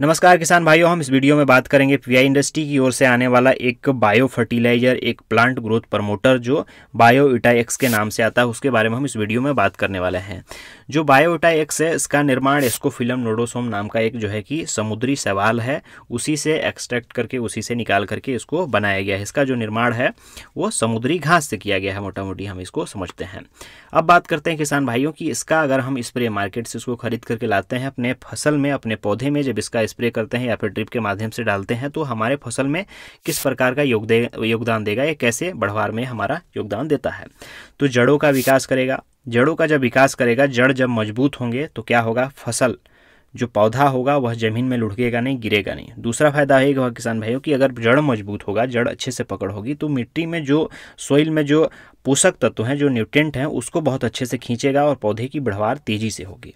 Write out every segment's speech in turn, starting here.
नमस्कार किसान भाइयों हम इस वीडियो में बात करेंगे पीआई इंडस्ट्री की ओर से आने वाला एक बायो फर्टिलाइजर एक प्लांट ग्रोथ प्रमोटर जो बायो इटाएक्स के नाम से आता है उसके बारे में हम इस वीडियो में बात करने वाले हैं जो बायो इटाएक्स है इसका निर्माण एस्कोफिलम नोडोसोम नाम का एक जो है कि समुद्री सवाल है उसी से एक्सट्रैक्ट करके उसी से निकाल करके इसको बनाया गया है इसका जो निर्माण है वो समुद्री घास से किया गया है मोटा मोटी हम इसको समझते हैं अब बात करते हैं किसान भाइयों की इसका अगर हम स्प्रे मार्केट से इसको खरीद करके लाते हैं अपने फसल में अपने पौधे में जब इसका स्प्रे करते हैं या फिर ड्रिप के माध्यम से डालते हैं तो हमारे फसल में किस प्रकार का दे, योगदान देगा या कैसे बढ़वार में हमारा योगदान देता है तो जड़ों का विकास करेगा जड़ों का जब विकास करेगा जड़ जब मजबूत होंगे तो क्या होगा फसल जो पौधा होगा वह ज़मीन में लुढ़केगा नहीं गिरेगा नहीं दूसरा फायदा है वह किसान भाइयों कि अगर जड़ मजबूत होगा जड़ अच्छे से पकड़ होगी तो मिट्टी में जो सोइल में जो पोषक तत्व हैं जो न्यूट्रेंट हैं उसको बहुत अच्छे से खींचेगा और पौधे की बढ़वार तेज़ी से होगी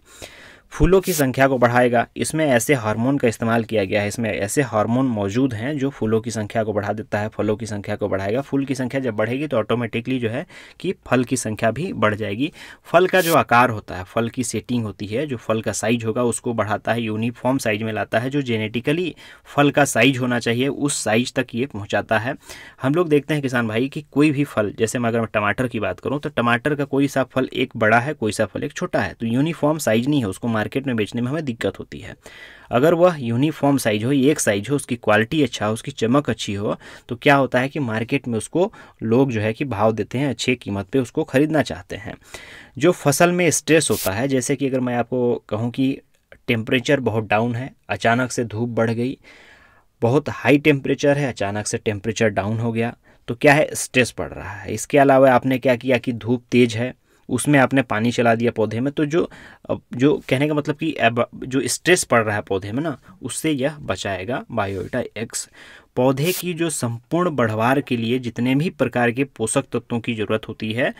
फूलों की संख्या को बढ़ाएगा इसमें ऐसे हार्मोन का इस्तेमाल किया गया है इसमें ऐसे हार्मोन मौजूद हैं जो फूलों की संख्या को बढ़ा देता है फलों की संख्या को बढ़ाएगा फूल की संख्या जब बढ़ेगी तो ऑटोमेटिकली जो है कि फल की संख्या भी बढ़ जाएगी फल का जो आकार होता है फल की सेटिंग होती है जो फल का साइज होगा उसको बढ़ाता है यूनिफॉर्म साइज में लाता है जो जेनेटिकली फल का साइज होना चाहिए उस साइज तक ये पहुँचाता है हम लोग देखते हैं किसान भाई कि कोई भी फल जैसे मैं अगर टमाटर की बात करूँ तो टमाटर का कोई सा फल एक बड़ा है कोई सा फल एक छोटा है तो यूनिफॉर्म साइज नहीं है उसको मार्केट में बेचने में हमें दिक्कत होती है अगर वह यूनिफॉर्म साइज हो एक साइज हो उसकी क्वालिटी अच्छा हो उसकी चमक अच्छी हो तो क्या होता है कि मार्केट में उसको लोग जो है कि भाव देते हैं अच्छे कीमत पर उसको ख़रीदना चाहते हैं जो फसल में स्ट्रेस होता है जैसे कि अगर मैं आपको कहूँ कि टेम्परेचर बहुत डाउन है अचानक से धूप बढ़ गई बहुत हाई टेम्परेचर है अचानक से टेम्परेचर डाउन हो गया तो क्या है स्ट्रेस पड़ रहा है इसके अलावा आपने क्या किया कि धूप तेज़ है उसमें आपने पानी चला दिया पौधे में तो जो जो कहने का मतलब कि जो स्ट्रेस पड़ रहा है पौधे में ना उससे यह बचाएगा बायोटा एक्स पौधे की जो संपूर्ण बढ़वार के लिए जितने भी प्रकार के पोषक तत्वों की ज़रूरत होती है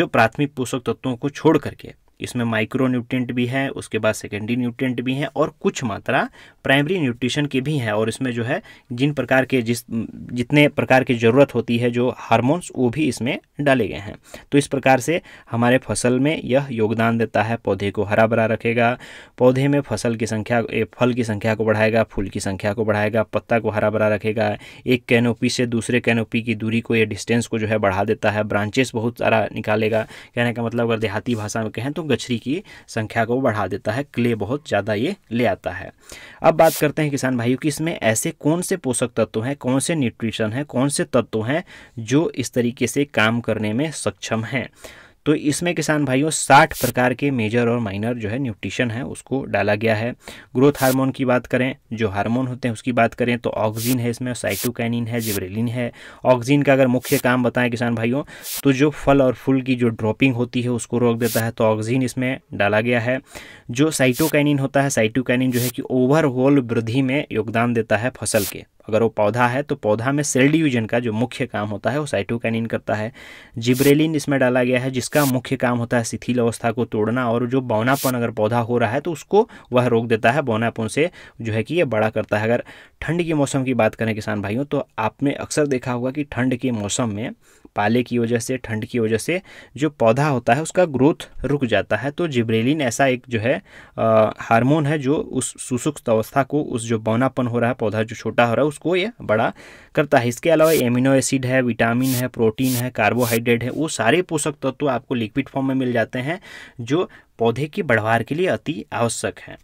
जो प्राथमिक पोषक तत्वों को छोड़ करके इसमें माइक्रो न्यूट्रिएंट भी है उसके बाद सेकेंडरी न्यूट्रिएंट भी हैं और कुछ मात्रा प्राइमरी न्यूट्रिशन की भी है और इसमें जो है जिन प्रकार के जिस जितने प्रकार की ज़रूरत होती है जो हार्मोन्स वो भी इसमें डाले गए हैं तो इस प्रकार से हमारे फसल में यह योगदान देता है पौधे को हरा भरा रखेगा पौधे में फसल की संख्या फल की संख्या को बढ़ाएगा फूल की संख्या को बढ़ाएगा पत्ता को हरा भरा रखेगा एक कैनोपी से दूसरे कैनोपी की दूरी को या डिस्टेंस को जो है बढ़ा देता है ब्रांचेस बहुत सारा निकालेगा कहने का मतलब अगर देहाती भाषा में कहें तो गछरी की संख्या को बढ़ा देता है क्ले बहुत ज़्यादा ये ले आता है अब बात करते हैं किसान भाइयों की इसमें ऐसे कौन से पोषक तत्व हैं कौन से न्यूट्रिशन हैं कौन से तत्व हैं जो इस तरीके से काम करने में सक्षम हैं तो इसमें किसान भाइयों साठ प्रकार के मेजर और माइनर जो है न्यूट्रिशन है उसको डाला गया है ग्रोथ हार्मोन की बात करें जो हार्मोन होते हैं उसकी बात करें तो ऑक्सीजन है इसमें साइटोकैनिन है जिब्रेलिन है ऑक्सीजन का अगर मुख्य काम बताएं किसान भाइयों तो जो फल और फूल की जो ड्रॉपिंग होती है उसको रोक देता है तो ऑक्सीजन इसमें डाला गया है जो साइटोकैनिन होता है साइटोकैनिन जो है कि ओवरऑल वृद्धि में योगदान देता है फसल के अगर वो पौधा है तो पौधा में सेल डिवीजन का जो मुख्य काम होता है वो साइटोकैनिन करता है जिब्रेलिन इसमें डाला गया है जिसका मुख्य काम होता है शिथिल अवस्था को तोड़ना और जो बौनापन अगर पौधा हो रहा है तो उसको वह रोक देता है बौनापन से जो है कि ये बड़ा करता है अगर ठंड के मौसम की बात करें किसान भाइयों तो आपने अक्सर देखा होगा कि ठंड के मौसम में पाले की वजह से ठंड की वजह से जो पौधा होता है उसका ग्रोथ रुक जाता है तो जिब्रेलिन ऐसा एक जो है हार्मोन है जो उस सुसुक्त अवस्था को उस जो बौनापन हो रहा है पौधा जो छोटा हो रहा है उसको ये बड़ा करता है इसके अलावा एमिनो एसिड है विटामिन है प्रोटीन है कार्बोहाइड्रेट है वो सारे पोषक तत्व आपको लिक्विड फॉर्म में मिल जाते हैं जो पौधे की बढ़वार के लिए अति आवश्यक हैं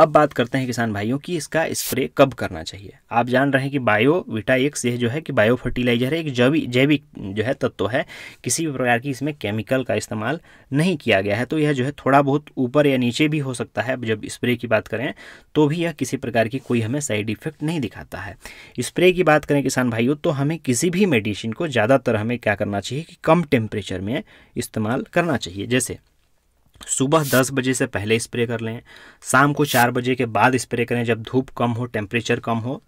अब बात करते हैं किसान भाइयों की इसका स्प्रे कब करना चाहिए आप जान रहे हैं कि बायो विटा एक्स यह जो है कि बायो फर्टिलाइजर है एक जैविक जैविक जो है तत्व है किसी भी प्रकार की इसमें केमिकल का इस्तेमाल नहीं किया गया है तो यह जो है थोड़ा बहुत ऊपर या नीचे भी हो सकता है जब स्प्रे की बात करें तो भी यह किसी प्रकार की कोई हमें साइड इफेक्ट नहीं दिखाता है स्प्रे की बात करें किसान भाइयों तो हमें किसी भी मेडिसिन को ज़्यादातर हमें क्या करना चाहिए कि कम टेम्परेचर में इस्तेमाल करना चाहिए जैसे सुबह दस बजे से पहले स्प्रे कर लें शाम को चार बजे के बाद स्प्रे करें जब धूप कम हो टेम्परेचर कम हो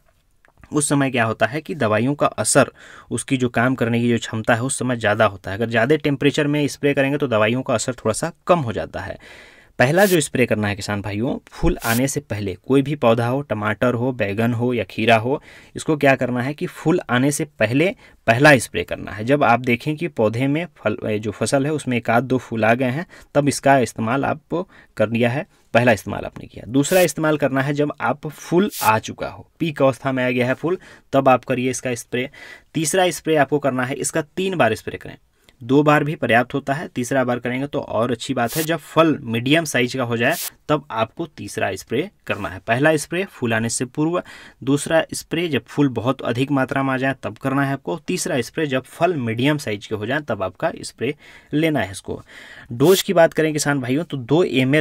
उस समय क्या होता है कि दवाइयों का असर उसकी जो काम करने की जो क्षमता है उस समय ज़्यादा होता है अगर ज़्यादा टेम्परेचर में स्प्रे करेंगे तो दवाइयों का असर थोड़ा सा कम हो जाता है पहला जो स्प्रे करना है किसान भाइयों फूल आने से पहले कोई भी पौधा हो टमाटर हो बैगन हो या खीरा हो इसको क्या करना है कि फूल आने से पहले पहला स्प्रे करना है जब आप देखें कि पौधे में फल जो फसल है उसमें एक आध दो फूल आ गए हैं तब इसका इस्तेमाल आप कर लिया है पहला इस्तेमाल आपने किया दूसरा इस्तेमाल करना है जब आप फूल आ चुका हो पीक अवस्था में आ गया है फूल तब आप करिए इसका स्प्रे तीसरा स्प्रे आपको करना है इसका तीन बार स्प्रे करें दो बार भी पर्याप्त होता है तीसरा बार करेंगे तो और अच्छी बात है जब फल मीडियम साइज का हो जाए तब आपको तीसरा स्प्रे करना है पहला स्प्रे फूल आने से पूर्व दूसरा स्प्रे जब फूल बहुत अधिक मात्रा में आ जाए तब करना है आपको तीसरा स्प्रे जब फल मीडियम साइज के हो जाए तब आपका स्प्रे लेना है इसको डोज की बात करें किसान भाइयों तो दो एम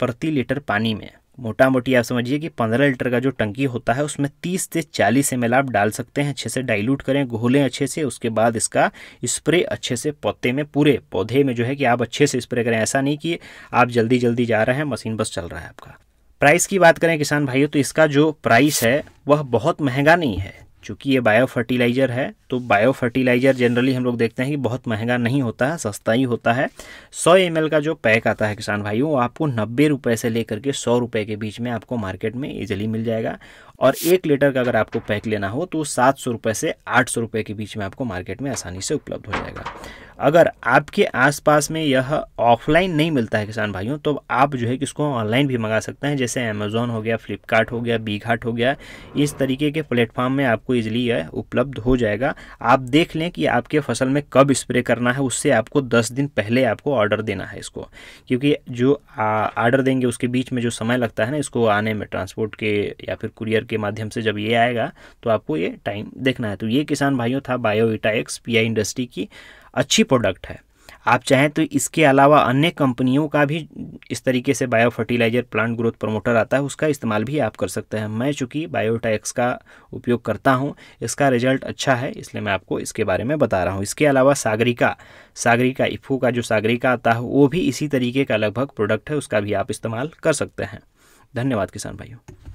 प्रति लीटर पानी में मोटा मोटी आप समझिए कि पंद्रह लीटर का जो टंकी होता है उसमें तीस से चालीस एम आप डाल सकते हैं अच्छे से डाइल्यूट करें घोलें अच्छे से उसके बाद इसका स्प्रे अच्छे से पौधे में पूरे पौधे में जो है कि आप अच्छे से स्प्रे करें ऐसा नहीं कि आप जल्दी जल्दी जा रहे हैं मशीन बस चल रहा है आपका प्राइस की बात करें किसान भाइयों तो इसका जो प्राइस है वह बहुत महंगा नहीं है चूँकि ये बायो फर्टिलाइज़र है तो बायो फर्टिलाइज़र जनरली हम लोग देखते हैं कि बहुत महंगा नहीं होता है सस्ता ही होता है सौ एम का जो पैक आता है किसान भाइयों वो आपको नब्बे रुपये से लेकर के सौ रुपये के बीच में आपको मार्केट में ईजिली मिल जाएगा और एक लीटर का अगर आपको पैक लेना हो तो सात सौ रुपये से आठ सौ रुपये के बीच में आपको मार्केट में आसानी से उपलब्ध हो जाएगा अगर आपके आसपास में यह ऑफलाइन नहीं मिलता है किसान भाइयों तो आप जो है कि इसको ऑनलाइन भी मंगा सकते हैं जैसे अमेज़ोन हो गया फ्लिपकार्ट हो गया बीघाट हो गया इस तरीके के प्लेटफॉर्म में आपको आपको इजिली यह उपलब्ध हो जाएगा आप देख लें कि आपके फसल में कब स्प्रे करना है उससे आपको दस दिन पहले आपको ऑर्डर देना है इसको क्योंकि जो ऑर्डर देंगे उसके बीच में जो समय लगता है ना इसको आने में ट्रांसपोर्ट के या फिर कुरियर के माध्यम से जब ये आएगा तो आपको ये टाइम देखना है तो ये किसान भाइयों था बायोविटा एक्स पी इंडस्ट्री की अच्छी प्रोडक्ट है आप चाहें तो इसके अलावा अन्य कंपनियों का भी इस तरीके से bio fertilizer plant growth promoter आता है उसका इस्तेमाल भी आप कर सकते हैं मैं चूँकि बायोटैक्स का उपयोग करता हूँ इसका रिजल्ट अच्छा है इसलिए मैं आपको इसके बारे में बता रहा हूँ इसके अलावा सागरिका सागरिका इफू का जो सागरिका आता है वो भी इसी तरीके का लगभग प्रोडक्ट है उसका भी आप इस्तेमाल कर सकते हैं धन्यवाद किसान भाइयों